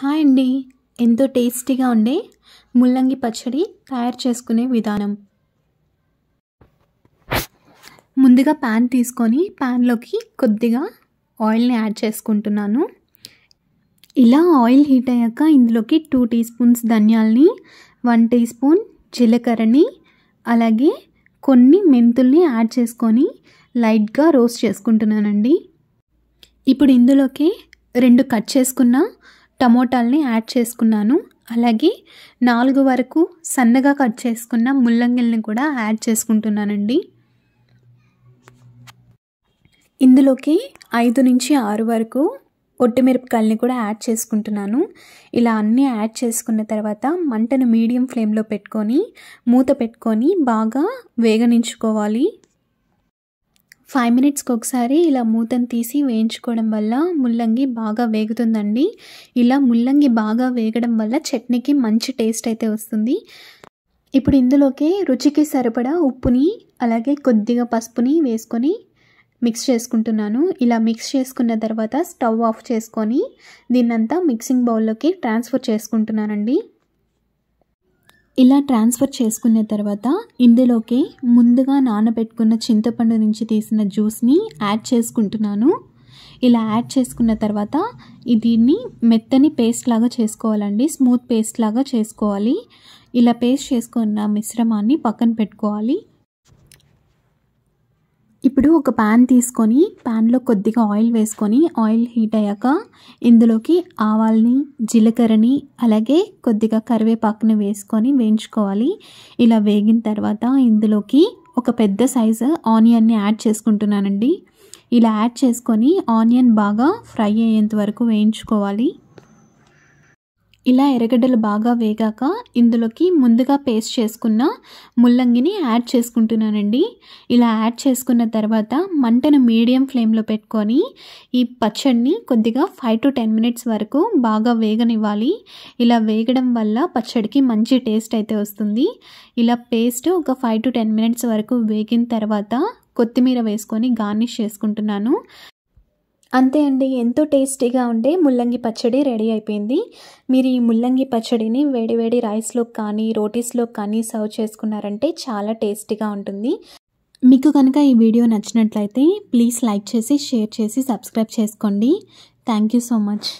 hi అండి ఎంతో టేస్టీగా ఉండే ముల్లంగి పచ్చడి తయారు చేసుకునే విధానం ముందుగా ప్యాన్ తీసుకొని ప్యాన్లోకి కొద్దిగా ఆయిల్ని యాడ్ చేసుకుంటున్నాను ఇలా ఆయిల్ హీట్ అయ్యాక ఇందులోకి టూ టీ స్పూన్స్ ధనియాలని వన్ టీ స్పూన్ జీలకర్రని అలాగే కొన్ని మెంతుల్ని యాడ్ చేసుకొని లైట్గా రోస్ట్ చేసుకుంటున్నానండి ఇప్పుడు ఇందులోకి రెండు కట్ చేసుకున్న టమోటాలని యాడ్ చేసుకున్నాను అలాగే నాలుగు వరకు సన్నగా కట్ చేసుకున్న ముల్లంగిల్ని కూడా యాడ్ చేసుకుంటున్నానండి ఇందులోకి ఐదు నుంచి ఆరు వరకు ఒట్టిమిరపకాయలని కూడా యాడ్ చేసుకుంటున్నాను ఇలా అన్నీ యాడ్ చేసుకున్న తర్వాత మంటను మీడియం ఫ్లేమ్లో పెట్టుకొని మూత పెట్టుకొని బాగా వేగనించుకోవాలి ఫైవ్ మినిట్స్కి ఒకసారి ఇలా మూతను తీసి వేయించుకోవడం వల్ల ముల్లంగి బాగా వేగుతుందండి ఇలా ముల్లంగి బాగా వేగడం వల్ల చట్నీకి మంచి టేస్ట్ అయితే వస్తుంది ఇప్పుడు ఇందులోకి రుచికి సరిపడా ఉప్పుని అలాగే కొద్దిగా పసుపుని వేసుకొని మిక్స్ చేసుకుంటున్నాను ఇలా మిక్స్ చేసుకున్న తర్వాత స్టవ్ ఆఫ్ చేసుకొని దీన్నంతా మిక్సింగ్ బౌల్లోకి ట్రాన్స్ఫర్ చేసుకుంటున్నానండి ఇలా ట్రాన్స్ఫర్ చేసుకున్న తర్వాత ఇందులోకి ముందుగా నానబెట్టుకున్న చింతపండు నుంచి తీసిన జ్యూస్ని యాడ్ చేసుకుంటున్నాను ఇలా యాడ్ చేసుకున్న తర్వాత దీన్ని మెత్తని పేస్ట్ లాగా చేసుకోవాలండి స్మూత్ పేస్ట్ లాగా చేసుకోవాలి ఇలా పేస్ట్ చేసుకున్న మిశ్రమాన్ని పక్కన పెట్టుకోవాలి ఇప్పుడు ఒక పాన్ తీసుకొని ప్యాన్లో కొద్దిగా ఆయిల్ వేసుకొని ఆయిల్ హీట్ అయ్యాక ఇందులోకి ఆవాల్ని జీలకర్రని అలాగే కొద్దిగా కరివేపాకుని వేసుకొని వేయించుకోవాలి ఇలా వేగిన తర్వాత ఇందులోకి ఒక పెద్ద సైజు ఆనియన్ని యాడ్ చేసుకుంటున్నానండి ఇలా యాడ్ చేసుకొని ఆనియన్ బాగా ఫ్రై అయ్యేంత వరకు వేయించుకోవాలి ఇలా ఎర్రగడ్డలు బాగా వేగాక ఇందులోకి ముందుగా పేస్ట్ చేసుకున్న ముల్లంగిని యాడ్ చేసుకుంటున్నానండి ఇలా యాడ్ చేసుకున్న తర్వాత మంటను మీడియం ఫ్లేమ్లో పెట్టుకొని ఈ పచ్చడిని కొద్దిగా ఫైవ్ టు టెన్ మినిట్స్ వరకు బాగా వేగనివ్వాలి ఇలా వేగడం వల్ల పచ్చడికి మంచి టేస్ట్ అయితే వస్తుంది ఇలా పేస్ట్ ఒక ఫైవ్ టు టెన్ మినిట్స్ వరకు వేగిన తర్వాత కొత్తిమీర వేసుకొని గార్నిష్ చేసుకుంటున్నాను అంతే అండి ఎంతో టేస్టీగా ఉండే ముల్లంగి పచ్చడి రెడీ అయిపోయింది మీరు ఈ ముల్లంగి పచ్చడిని వేడివేడి రైస్లో కానీ రోటీస్లో కానీ సర్వ్ చేసుకున్నారంటే చాలా టేస్టీగా ఉంటుంది మీకు కనుక ఈ వీడియో నచ్చినట్లయితే ప్లీజ్ లైక్ చేసి షేర్ చేసి సబ్స్క్రైబ్ చేసుకోండి థ్యాంక్ యూ సో మచ్